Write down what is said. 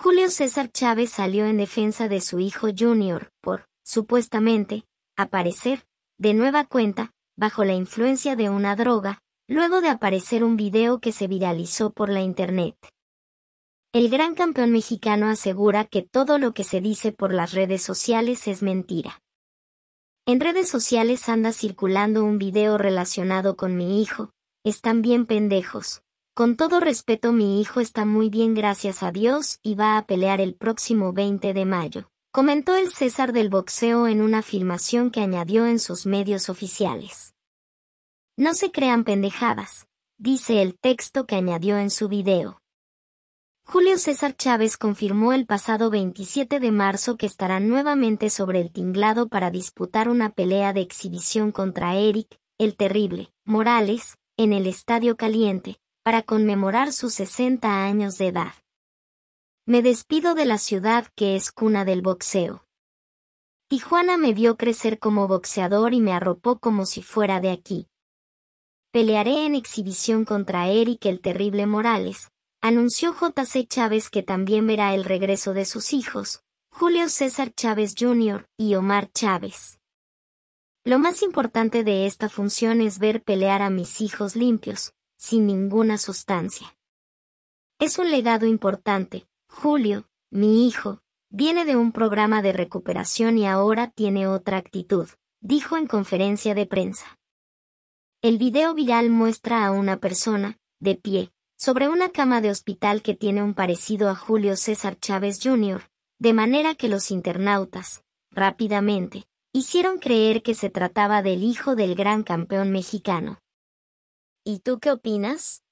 Julio César Chávez salió en defensa de su hijo Junior, por, supuestamente, aparecer, de nueva cuenta, bajo la influencia de una droga, luego de aparecer un video que se viralizó por la Internet. El gran campeón mexicano asegura que todo lo que se dice por las redes sociales es mentira. En redes sociales anda circulando un video relacionado con mi hijo, están bien pendejos, con todo respeto mi hijo está muy bien gracias a Dios y va a pelear el próximo 20 de mayo, comentó el César del boxeo en una afirmación que añadió en sus medios oficiales. No se crean pendejadas, dice el texto que añadió en su video. Julio César Chávez confirmó el pasado 27 de marzo que estará nuevamente sobre el tinglado para disputar una pelea de exhibición contra Eric, el terrible, Morales, en el Estadio Caliente, para conmemorar sus 60 años de edad. Me despido de la ciudad que es cuna del boxeo. Tijuana me vio crecer como boxeador y me arropó como si fuera de aquí. Pelearé en exhibición contra Eric el Terrible Morales, anunció J.C. Chávez que también verá el regreso de sus hijos, Julio César Chávez Jr. y Omar Chávez. Lo más importante de esta función es ver pelear a mis hijos limpios, sin ninguna sustancia. Es un legado importante. Julio, mi hijo, viene de un programa de recuperación y ahora tiene otra actitud, dijo en conferencia de prensa. El video viral muestra a una persona, de pie, sobre una cama de hospital que tiene un parecido a Julio César Chávez Jr., de manera que los internautas, rápidamente, hicieron creer que se trataba del hijo del gran campeón mexicano. ¿Y tú qué opinas?